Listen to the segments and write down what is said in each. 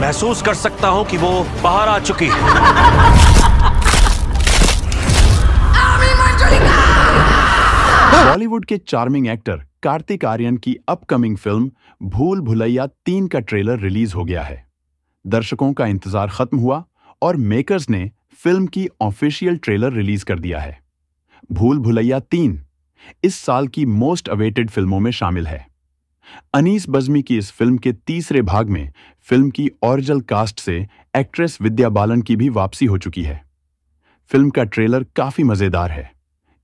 महसूस कर सकता हूं कि वो बाहर आ चुकी है बॉलीवुड के चार्मिंग एक्टर कार्तिक आर्यन की अपकमिंग फिल्म भूल भुलैया तीन का ट्रेलर रिलीज हो गया है दर्शकों का इंतजार खत्म हुआ और मेकर्स ने फिल्म की ऑफिशियल ट्रेलर रिलीज कर दिया है भूल भुलैया तीन इस साल की मोस्ट अवेटेड फिल्मों में शामिल है अनीस बजमी की इस फिल्म के तीसरे भाग में फिल्म की ओरिजिनल कास्ट से एक्ट्रेस विद्या बालन की भी वापसी हो चुकी है फिल्म का ट्रेलर काफी मजेदार है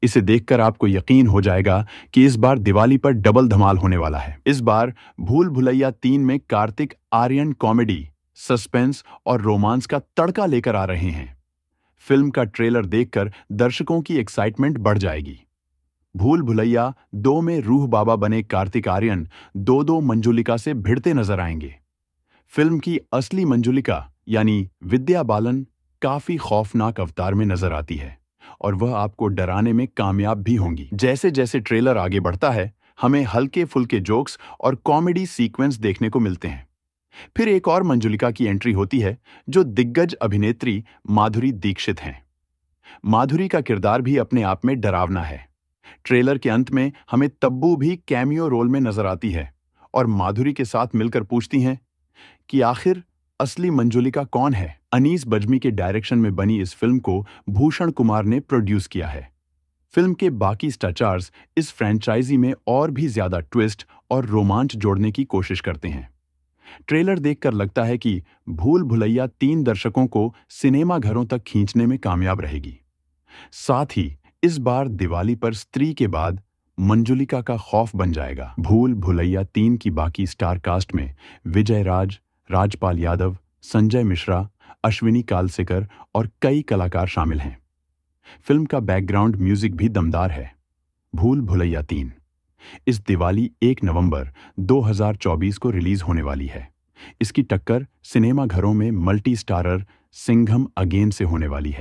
इसे देखकर आपको यकीन हो जाएगा कि इस बार दिवाली पर डबल धमाल होने वाला है इस बार भूल भुलैया तीन में कार्तिक आर्यन कॉमेडी सस्पेंस और रोमांस का तड़का लेकर आ रहे हैं फिल्म का ट्रेलर देखकर दर्शकों की एक्साइटमेंट बढ़ जाएगी भूल भुलैया दो में रूह बाबा बने कार्तिक आर्यन दो दो मंजुलिका से भिड़ते नजर आएंगे फिल्म की असली मंजुलिका यानी विद्या बालन काफी खौफनाक अवतार में नजर आती है और वह आपको डराने में कामयाब भी होंगी जैसे जैसे ट्रेलर आगे बढ़ता है हमें हल्के फुल्के जोक्स और कॉमेडी सीक्वेंस देखने को मिलते हैं फिर एक और मंजुलिका की एंट्री होती है जो दिग्गज अभिनेत्री माधुरी दीक्षित हैं माधुरी का किरदार भी अपने आप में डरावना है ट्रेलर के अंत में हमें तब्बू भी कैमियो रोल में नजर आती है और माधुरी के साथ मिलकर पूछती हैं कि आखिर असली मंजुलिका कौन है अनीस बजमी के डायरेक्शन में बनी इस फिल्म को भूषण कुमार ने प्रोड्यूस किया है फिल्म के बाकी स्टाचार्स इस फ्रेंचाइजी में और भी ज्यादा ट्विस्ट और रोमांच जोड़ने की कोशिश करते हैं ट्रेलर देखकर लगता है कि भूल भुलैया तीन दर्शकों को सिनेमाघरों तक खींचने में कामयाब रहेगी साथ ही इस बार दिवाली पर स्त्री के बाद मंजुलिका का खौफ बन जाएगा भूल भुलैया तीन की बाकी स्टार कास्ट में विजय राज राजपाल यादव संजय मिश्रा अश्विनी कालसेकर और कई कलाकार शामिल हैं फिल्म का बैकग्राउंड म्यूजिक भी दमदार है भूल भुलैया तीन इस दिवाली एक नवंबर 2024 को रिलीज होने वाली है इसकी टक्कर सिनेमाघरों में मल्टी स्टारर सिंघम अगेन से होने वाली है